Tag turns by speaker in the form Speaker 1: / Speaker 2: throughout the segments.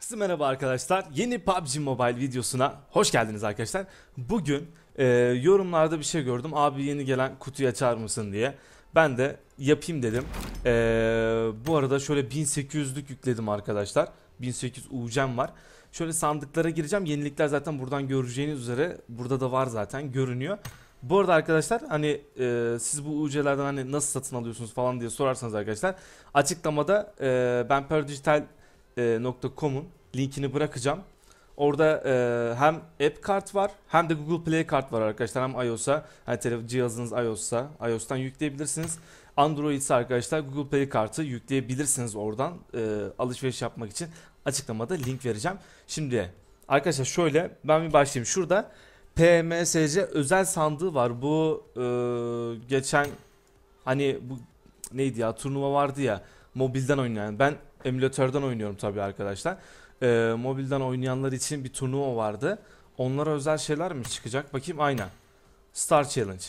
Speaker 1: Herkese merhaba arkadaşlar. Yeni PUBG Mobile videosuna hoş geldiniz arkadaşlar. Bugün e, yorumlarda bir şey gördüm. Abi yeni gelen kutuyu açar mısın diye. Ben de yapayım dedim. E, bu arada şöyle 1800'lük yükledim arkadaşlar. 1800 UC'm var. Şöyle sandıklara gireceğim. Yenilikler zaten buradan göreceğiniz üzere burada da var zaten görünüyor. Bu arada arkadaşlar hani e, siz bu UC'lerden hani nasıl satın alıyorsunuz falan diye sorarsanız arkadaşlar açıklamada e, ben Per Digital e, linkini bırakacağım. Orada e, hem app kart var hem de Google Play kart var arkadaşlar. Hem iOS'a hani telefon cihazınız iOS'a, iOS'tan yükleyebilirsiniz. Android ise arkadaşlar Google Play kartı yükleyebilirsiniz oradan e, alışveriş yapmak için. Açıklamada link vereceğim. Şimdi arkadaşlar şöyle ben bir başlayayım. Şurada PMSC özel sandığı var. Bu e, geçen hani bu neydi ya turnuva vardı ya mobilden oynayan. Ben emülatörden oynuyorum tabii arkadaşlar. Ee, mobilden oynayanlar için bir turnuva vardı. Onlara özel şeyler mi çıkacak? Bakayım aynen. Star Challenge.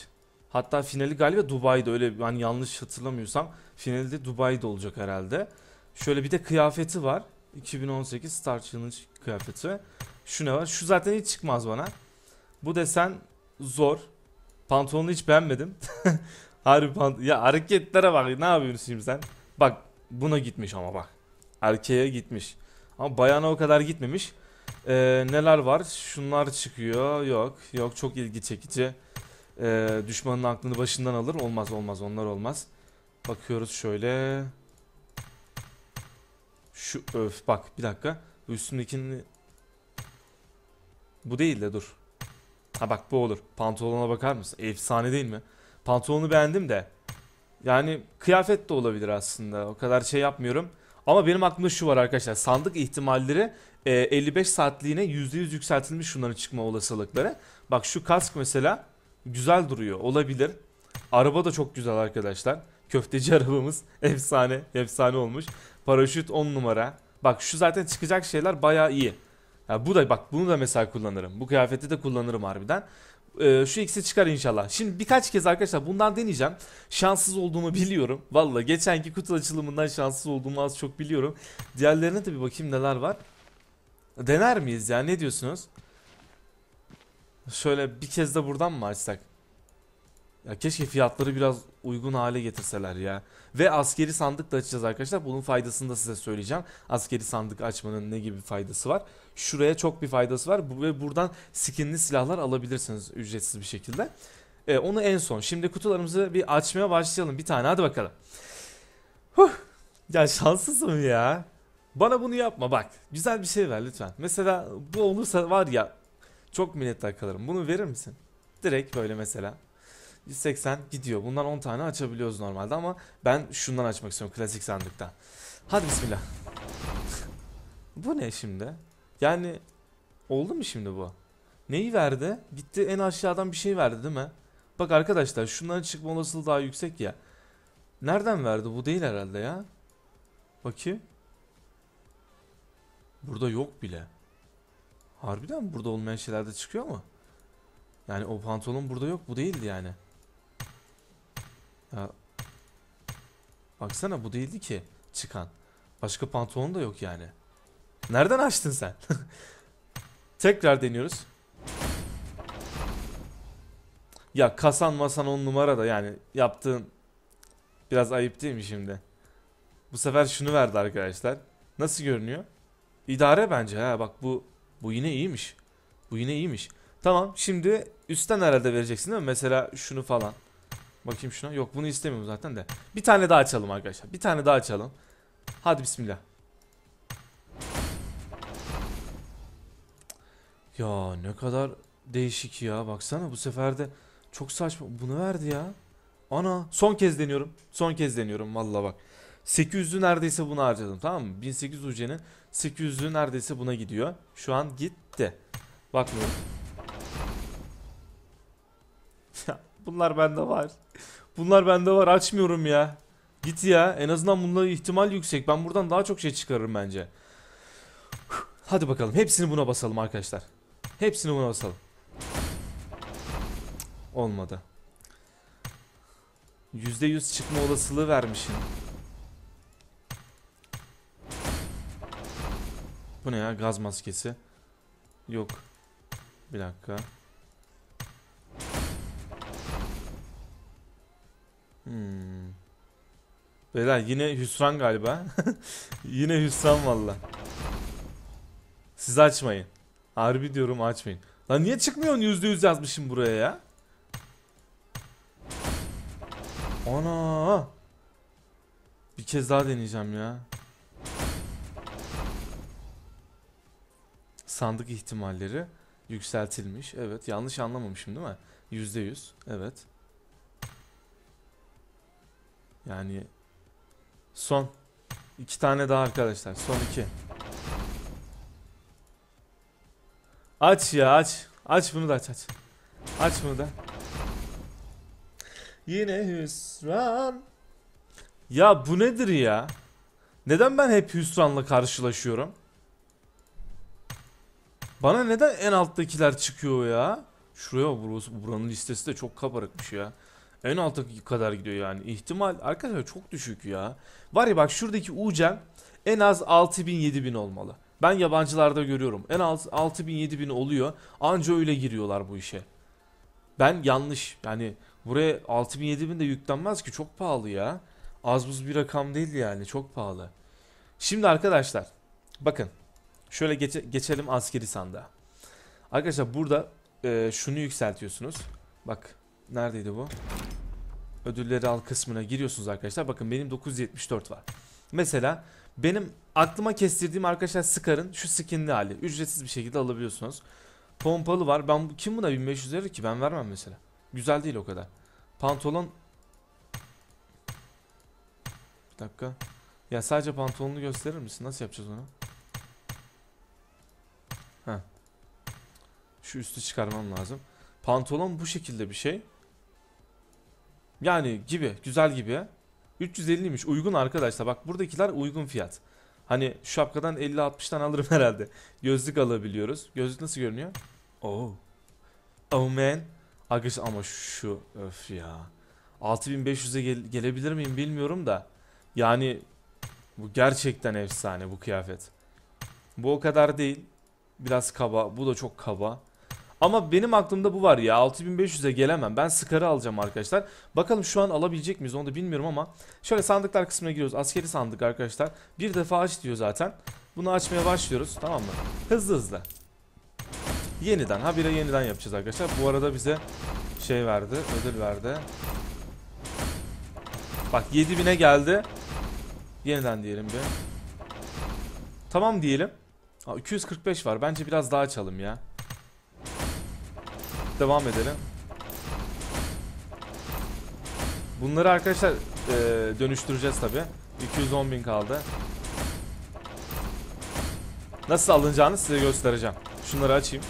Speaker 1: Hatta finali galiba Dubai'de öyle ben hani yanlış hatırlamıyorsam finalde Dubai'de olacak herhalde. Şöyle bir de kıyafeti var. 2018 Star Challenge kıyafeti. Şu ne var? Şu zaten hiç çıkmaz bana. Bu desen zor. Pantolonu hiç beğenmedim. Harbi pant ya hareketlere bak. Ne yapıyorsun sen? Bak buna gitmiş ama bak. Erkeğe gitmiş. Ama bayana o kadar gitmemiş. Ee, neler var? Şunlar çıkıyor. Yok. Yok çok ilgi çekici. Ee, düşmanın aklını başından alır. Olmaz olmaz onlar olmaz. Bakıyoruz şöyle. Şu öf bak bir dakika. Bu üstündekini... Bu değil de dur. Ha bak bu olur. Pantolona bakar mısın? Efsane değil mi? Pantolonu beğendim de. Yani kıyafet de olabilir aslında. O kadar şey yapmıyorum. Ama benim aklımda şu var arkadaşlar. Sandık ihtimalleri e, 55 saatliğine %100 yükseltilmiş şunların çıkma olasılıkları. Bak şu kask mesela güzel duruyor. Olabilir. Araba da çok güzel arkadaşlar. Köfteci arabamız efsane. Efsane olmuş. Paraşüt 10 numara. Bak şu zaten çıkacak şeyler baya iyi. Ya bu da bak bunu da mesela kullanırım. Bu kıyafeti de kullanırım harbiden. Ee, şu ikisi çıkar inşallah. Şimdi birkaç kez arkadaşlar bundan deneyeceğim. Şanssız olduğumu biliyorum. Valla geçenki kutu açılımından şanssız olduğumu az çok biliyorum. Diğerlerine de bir bakayım neler var. Dener miyiz ya ne diyorsunuz? Şöyle bir kez de buradan mı açsak? Ya keşke fiyatları biraz uygun hale getirseler ya. Ve askeri sandık da açacağız arkadaşlar. Bunun faydasını da size söyleyeceğim. Askeri sandık açmanın ne gibi faydası var. Şuraya çok bir faydası var. Ve buradan skinli silahlar alabilirsiniz ücretsiz bir şekilde. E, onu en son. Şimdi kutularımızı bir açmaya başlayalım. Bir tane hadi bakalım. Huh. Ya şanssızım ya. Bana bunu yapma bak. Güzel bir şey ver lütfen. Mesela bu olursa var ya çok minnettar kalırım. Bunu verir misin? Direkt böyle mesela. 180 gidiyor. Bundan 10 tane açabiliyoruz normalde ama ben şundan açmak istiyorum klasik sandıktan. Hadi bismillah. bu ne şimdi? Yani oldu mu şimdi bu? Neyi verdi? Gitti en aşağıdan bir şey verdi değil mi? Bak arkadaşlar şunların çıkma olasılığı daha yüksek ya. Nereden verdi? Bu değil herhalde ya. Bakayım. Burada yok bile. Harbiden burada olmayan şeyler de çıkıyor mu? Yani o pantolon burada yok. Bu değildi yani. Ya. Baksana bu değildi ki çıkan. Başka pantolon da yok yani. Nereden açtın sen? Tekrar deniyoruz. Ya kasan masan on numara da yani yaptığın biraz ayıp değil mi şimdi? Bu sefer şunu verdi arkadaşlar. Nasıl görünüyor? İdare bence ha bak bu bu yine iyiymiş. Bu yine iyiymiş. Tamam şimdi üstten herhalde vereceksin değil mi? Mesela şunu falan. Bakayım şuna. Yok bunu istemiyorum zaten de. Bir tane daha açalım arkadaşlar. Bir tane daha açalım. Hadi bismillah. Ya ne kadar değişik ya. Baksana bu sefer de çok saçma. Bunu verdi ya. Ana son kez deniyorum. Son kez deniyorum valla bak. 800'lü neredeyse bunu harcadım tamam mı? 1800 UC'nin 800'lü neredeyse buna gidiyor. Şu an gitti. Bakmıyorum. Bunlar bende var. Bunlar bende var açmıyorum ya. Git ya. En azından bunlara ihtimal yüksek. Ben buradan daha çok şey çıkarırım bence. Hadi bakalım. Hepsini buna basalım arkadaşlar. Hepsini buna basalım. Olmadı. %100 çıkma olasılığı vermişim. Bu ne ya? Gaz maskesi. Yok. Bir dakika. Beyler yine hüsran galiba. yine hüsran valla. Sizi açmayın. Harbi diyorum açmayın. Lan niye çıkmıyorsun yüzde yüz yazmışım buraya ya. Ana. Bir kez daha deneyeceğim ya. Sandık ihtimalleri yükseltilmiş. Evet yanlış anlamamışım değil mi? Yüzde yüz. Evet. Yani Son. iki tane daha arkadaşlar. Son iki. Aç ya aç. Aç bunu da aç aç. Aç bunu da. Yine hüsran. Ya bu nedir ya? Neden ben hep hüsranla karşılaşıyorum? Bana neden en alttakiler çıkıyor ya? Şuraya burası buranın listesi de çok kabarıkmış ya. En alta kadar gidiyor yani. İhtimal arkadaşlar çok düşük ya. Var ya bak şuradaki Ucen en az 6000-7000 olmalı. Ben yabancılarda görüyorum. En az 6000-7000 oluyor. Anca öyle giriyorlar bu işe. Ben yanlış. Yani buraya 6000-7000 de yüklenmez ki. Çok pahalı ya. Az buz bir rakam değil yani. Çok pahalı. Şimdi arkadaşlar. Bakın. Şöyle geç geçelim askeri sanda. Arkadaşlar burada e, şunu yükseltiyorsunuz. Bak neredeydi bu? ödülleri al kısmına giriyorsunuz arkadaşlar. Bakın benim 974 var. Mesela benim aklıma kestirdiğim arkadaşlar Scar'ın şu skinli hali. Ücretsiz bir şekilde alabiliyorsunuz. Pompalı var. Ben kim buna 1500 verir ki? Ben vermem mesela. Güzel değil o kadar. Pantolon Bir dakika. Ya sadece pantolonunu gösterir misin? Nasıl yapacağız onu? Heh. Şu üstü çıkarmam lazım. Pantolon bu şekilde bir şey. Yani gibi güzel gibi. 350'ymiş uygun arkadaşlar bak buradakiler uygun fiyat. Hani şapkadan 50-60'tan alırım herhalde. Gözlük alabiliyoruz. Gözlük nasıl görünüyor? Oh. Oh man. Arkadaşlar ama şu öf ya. 6500'e gel gelebilir miyim bilmiyorum da. Yani bu gerçekten efsane bu kıyafet. Bu o kadar değil. Biraz kaba. Bu da çok kaba. Ama benim aklımda bu var ya 6500'e gelemem. Ben Scar'ı alacağım arkadaşlar. Bakalım şu an alabilecek miyiz onu da bilmiyorum ama. Şöyle sandıklar kısmına giriyoruz. Askeri sandık arkadaşlar. Bir defa aç diyor zaten. Bunu açmaya başlıyoruz tamam mı? Hızlı hızlı. Yeniden ha habire yeniden yapacağız arkadaşlar. Bu arada bize şey verdi ödül verdi. Bak 7000'e geldi. Yeniden diyelim bir. Tamam diyelim. Aa, 245 var. Bence biraz daha açalım ya. Devam edelim. Bunları arkadaşlar e, dönüştüreceğiz tabi. 210 bin kaldı. Nasıl alınacağını size göstereceğim. Şunları açayım.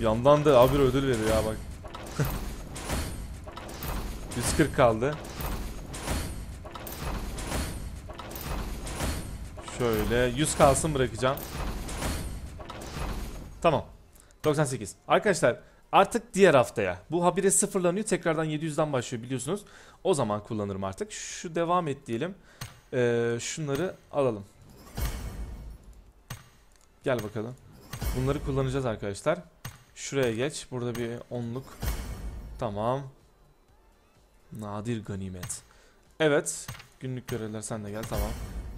Speaker 1: Yandan da abi ödül veriyor ya bak. 140 kaldı. Şöyle 100 kalsın bırakacağım. Tamam. 98. Arkadaşlar artık diğer haftaya. Bu habire sıfırlanıyor. Tekrardan 700'den başlıyor biliyorsunuz. O zaman kullanırım artık. Şu devam et diyelim. Ee, şunları alalım. Gel bakalım. Bunları kullanacağız arkadaşlar. Şuraya geç. Burada bir onluk. Tamam. Nadir ganimet. Evet. Günlük görevler sen de gel tamam.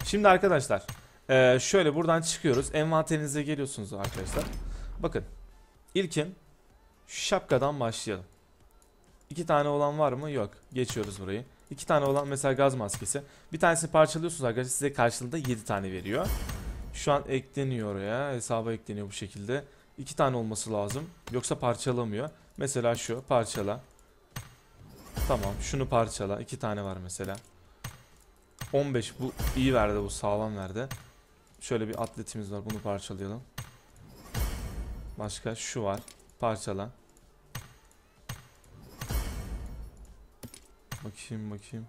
Speaker 1: Şimdi arkadaşlar. Ee, şöyle buradan çıkıyoruz. Envanterinize geliyorsunuz arkadaşlar. Bakın. İlkim şu şapkadan başlayalım. İki tane olan var mı? Yok. Geçiyoruz burayı. İki tane olan mesela gaz maskesi. Bir tanesini parçalıyorsunuz arkadaşlar. Size karşılığında 7 tane veriyor. Şu an ekleniyor oraya. Hesaba ekleniyor bu şekilde. İki tane olması lazım. Yoksa parçalamıyor. Mesela şu parçala. Tamam şunu parçala. İki tane var mesela. 15 bu iyi verdi bu sağlam verdi. Şöyle bir atletimiz var bunu parçalayalım. Başka şu var. Parçala. Bakayım bakayım.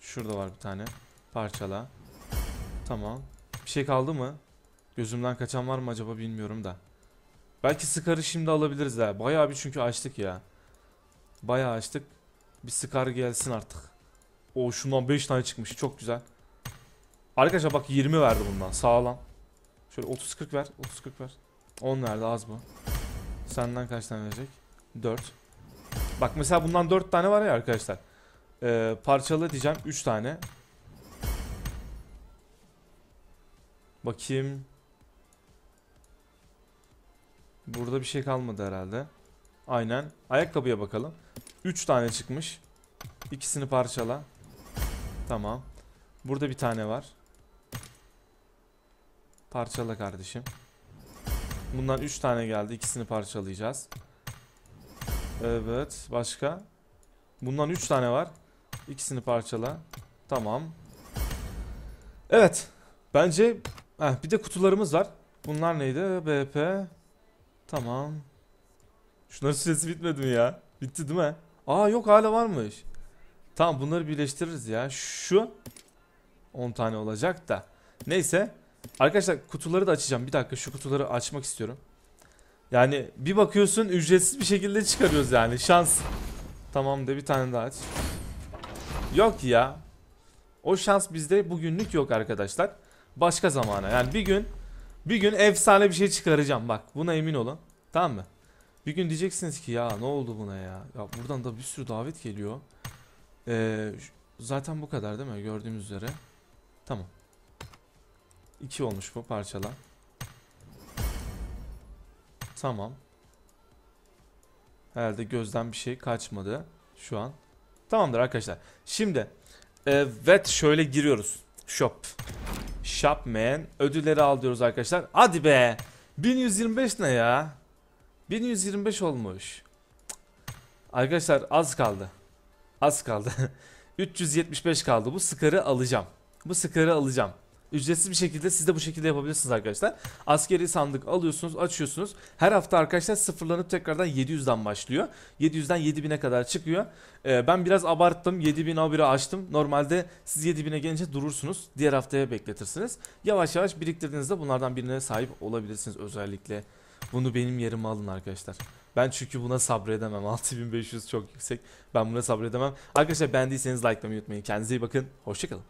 Speaker 1: Şurada var bir tane. Parçala. Tamam. Bir şey kaldı mı? Gözümden kaçan var mı acaba bilmiyorum da. Belki sıkarı şimdi alabiliriz ha. Bayağı bir çünkü açtık ya. Bayağı açtık. Bir sıkar gelsin artık. O şundan 5 tane çıkmış. Çok güzel. Arkadaşlar bak 20 verdi bundan. Sağlam. Şöyle 30-40 ver. 30-40 ver. 10 verdi az bu. Senden kaç tane verecek? 4. Bak mesela bundan 4 tane var ya arkadaşlar. Ee, parçalı diyeceğim 3 tane. Bakayım. Burada bir şey kalmadı herhalde. Aynen. Ayakkabıya bakalım. 3 tane çıkmış. İkisini parçala. Tamam. Burada bir tane var. Parçala kardeşim. Bundan 3 tane geldi. İkisini parçalayacağız. Evet. Başka? Bundan 3 tane var. İkisini parçala. Tamam. Evet. Bence heh, bir de kutularımız var. Bunlar neydi? BP. Tamam. Şunların süresi bitmedi mi ya? Bitti değil mi? Aa yok hala varmış. Tamam bunları birleştiririz ya. Şu 10 tane olacak da. Neyse. Arkadaşlar kutuları da açacağım. Bir dakika şu kutuları açmak istiyorum. Yani bir bakıyorsun ücretsiz bir şekilde çıkarıyoruz yani. Şans. Tamam de bir tane daha aç. Yok ya. O şans bizde bugünlük yok arkadaşlar. Başka zamana. Yani bir gün bir gün efsane bir şey çıkaracağım. Bak buna emin olun. Tamam mı? Bir gün diyeceksiniz ki ya ne oldu buna ya. Ya buradan da bir sürü davet geliyor. Ee, zaten bu kadar değil mi? Gördüğümüz üzere. Tamam. 2 olmuş bu parçalar. Tamam. Herhalde gözden bir şey kaçmadı şu an. Tamamdır arkadaşlar. Şimdi evet şöyle giriyoruz. Shop. Shopman ödülleri al diyoruz arkadaşlar. Hadi be. 1125 ne ya? 1125 olmuş. Arkadaşlar az kaldı. Az kaldı. 375 kaldı. Bu sıkarı alacağım. Bu sıkarı alacağım. Ücretsiz bir şekilde siz de bu şekilde yapabilirsiniz arkadaşlar. Askeri sandık alıyorsunuz, açıyorsunuz. Her hafta arkadaşlar sıfırlanıp tekrardan 700'den başlıyor. 700'den 7000'e kadar çıkıyor. Ee, ben biraz abarttım. 7000 abire açtım. Normalde siz 7000'e gelince durursunuz. Diğer haftaya bekletirsiniz. Yavaş yavaş biriktirdiğinizde bunlardan birine sahip olabilirsiniz özellikle. Bunu benim yerime alın arkadaşlar. Ben çünkü buna sabredemem. 6500 çok yüksek. Ben buna sabredemem. Arkadaşlar beğendiyseniz likelamayı unutmayın. Kendinize iyi bakın. Hoşçakalın.